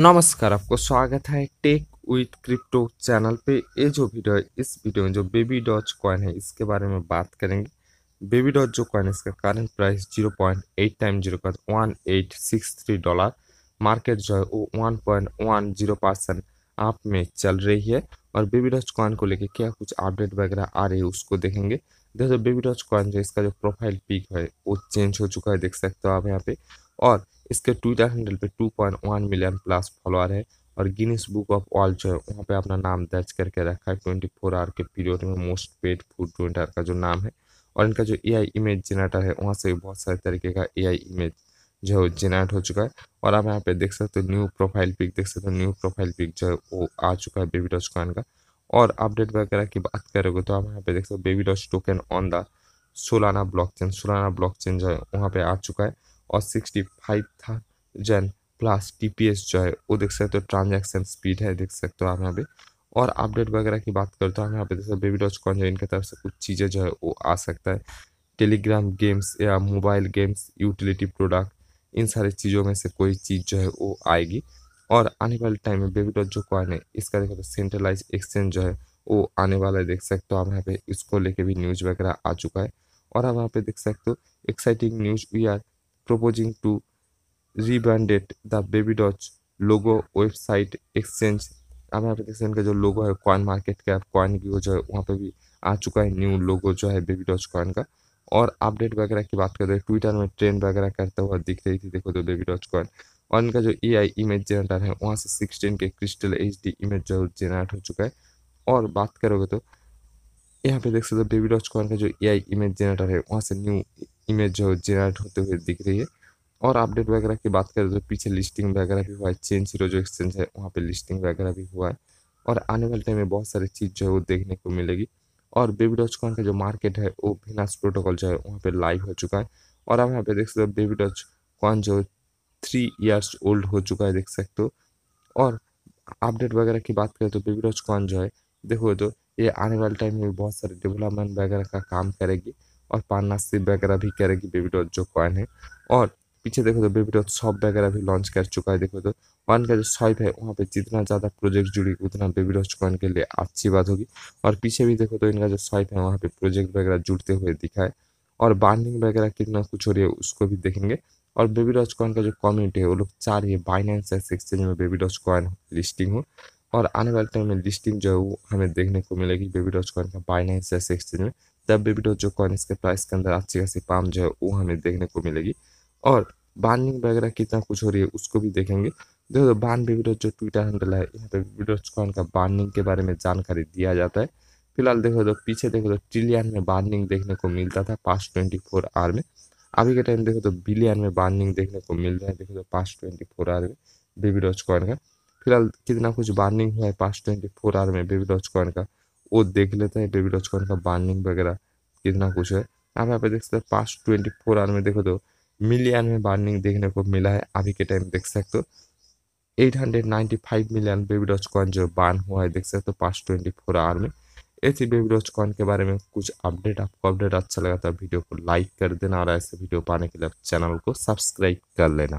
नमस्कार आपको स्वागत है टेक विथ क्रिप्टो चैनल पे ये जो वीडियो है इस वीडियो में जो बेबी डॉज कॉइन है इसके बारे में बात करेंगे बेबी डॉज जो कॉइन है इसका current price 0.8 time zero one eight six three dollar market जो है वो one point one zero percent आप में चल रही है और बेबी डॉच कॉइन को लेकर क्या कुछ अपडेट वगैरह आ रही है उसको देखेंगे देखो बेबी डॉज कॉइन जो इसका जो प्रोफाइल पिक है वो चेंज हो चुका है देख सकते हो आप यहाँ पे और इसके ट्विटर हैंडल पे 2.1 मिलियन प्लस फॉलोअर है और गिनीस बुक ऑफ वर्ल्ड जो है वहाँ पे अपना नाम दर्ज करके रखा है ट्वेंटी फोर आवर के पीरियड में मोस्ट पेड फूड ट्विटर का जो नाम है और इनका जो ए आई इमेज जनरेटर है वहाँ से बहुत सारे तरीके का ए आई इमेज जो है जेनरेट हो चुका है और आप यहाँ पे देख सकते हो न्यू प्रोफाइल पिक देख सकते हो न्यू प्रोफाइल पिक जो है वो आ चुका है बेबी डॉच कॉइन का और अपडेट वगैरह की बात करोगे तो आप यहाँ पे देख सकते हो baby doge token on the Solana blockchain Solana blockchain जो है वहाँ पे आ चुका है और sixty five thousand plus T P S जो है वो देख सकते हो ट्रांजेक्शन स्पीड है देख सकते हो आप यहाँ पे और अपडेट वगैरह की बात करते हो आप यहाँ पे हो बेबी डॉच कॉन जो इनके तरफ से कुछ चीज़ें जो है वो आ सकता है टेलीग्राम गेम्स या मोबाइल गेम्स यूटिलिटी प्रोडक्ट इन सारी चीज़ों में से कोई चीज़ जो है वो आएगी और आने वाले टाइम में बेबी डॉट जो कॉन है इसका देखो तो सेंट्रलाइज एक्सचेंज जो है वो आने वाला है देख सकते हो आप यहाँ पे इसको लेके भी न्यूज़ वगैरह आ चुका है और आप यहाँ पे देख सकते हो exciting news we are proposing to rebranded the baby doge logo website exchange अब यहाँ पे देख सकते हैं इनका जो लोगो है कॉइन मार्केट कैप कॉइन की वो जो है वहाँ पे भी आ चुका है न्यू लोगो जो है बेबी डॉच कॉइन का और अपडेट वगैरह की बात हैं ट्विटर तो में ट्रेंड वगैरह करते हुए दिख रही थी देखो तो बेबी डॉच कॉइन और इनका जो ए आई इमेज जनरेटर है वहाँ से सिक्सटीन के क्रिस्टल एच डी इमेज जो जनरेट हो चुका है और बात करोगे तो यहाँ पे देख सकते हो बेबी डॉच कॉइन का जो ए आई इमेज जनरेटर है वहाँ से न्यू इमेज जो जेनरेट होते हुए दिख रही है और अपडेट वगैरह की बात करें तो पीछे लिस्टिंग वगैरह भी हुआ है चेंज हीरो जो एक्सचेंज है वहाँ पे लिस्टिंग वगैरह भी हुआ है और आने वाले टाइम में बहुत सारी चीज़ जो है वो देखने को मिलेगी और बेबी डॉच कॉन का जो मार्केट है वो फिनास प्रोटोकॉल जो है वहाँ पे लाइव हो चुका है और आप यहाँ पे देख सकते हो बेबी डॉच कॉन जो थ्री ईयर्स ओल्ड हो चुका है देख सकते हो और अपडेट वगैरह की बात करें तो बेबी डॉच कॉन जो है देखो तो ये आने वाले टाइम में बहुत सारे डेवलपमेंट वगैरह का काम करेगी और पार्टनरशिप वगैरह भी कह रहे कि बेबी डॉट जो कॉइन है और पीछे देखो तो बेबी डॉट शॉप वगैरह भी लॉन्च कर चुका है देखो तो वन का जो स्वाइप है वहाँ पे जितना ज़्यादा प्रोजेक्ट जुड़ेगी उतना बेबी डॉट कॉइन के लिए अच्छी बात होगी और पीछे भी देखो तो इनका जो स्वाइप है वहाँ पे प्रोजेक्ट वगैरह जुड़ते हुए दिखा है और बाइनिंग वगैरह कितना कुछ हो रही है उसको भी देखेंगे और बेबी डॉच कॉइन का जो कम्युनिटी है वो लोग चाह रही है बाइनेंस एक्सचेंज में बेबी डॉच कॉइन लिस्टिंग हो और आने वाले टाइम में लिस्टिंग जो है वो हमें देखने को मिलेगी बेबी डॉच कॉइन का बाइनेंस एक्सचेंज में तब भी बिटो जो कॉइन इसके प्राइस के अंदर अच्छी खासी पाम जो है वो हमें देखने को मिलेगी और बार्निंग वगैरह कितना कुछ हो रही है उसको भी देखेंगे देखो तो बान बेबी जो ट्विटर हैंडल है यहाँ पे बेबी कॉइन का बार्निंग के बारे में जानकारी दिया जाता है फिलहाल देखो तो पीछे देखो तो ट्रिलियन में बार्निंग देखने को मिलता था पास्ट ट्वेंटी फोर आवर में अभी के टाइम देखो तो बिलियन में बार्निंग देखने को मिल रहा है देखो तो पास्ट ट्वेंटी फोर आवर में बेबी डॉच कॉइन का फिलहाल कितना कुछ बार्निंग हुआ है पास्ट ट्वेंटी फोर आवर में बेबी डॉच कॉइन का वो देख लेते हैं डेविड ऑचकॉन का बार्निंग वगैरह कितना कुछ है आप यहाँ पे देख सकते हो पास्ट ट्वेंटी फोर आवर में देखो तो मिलियन में बार्निंग देखने को मिला है अभी के टाइम देख सकते हो eight hundred ninety five million baby doge जो बार्न हुआ है देख सकते हो पास्ट ट्वेंटी फोर आवर में ऐसी बेबी डॉच के बारे में कुछ अपडेट आपको अपडेट अच्छा लगा था तो वीडियो को लाइक कर देना और ऐसे वीडियो पाने के लिए चैनल को सब्सक्राइब कर लेना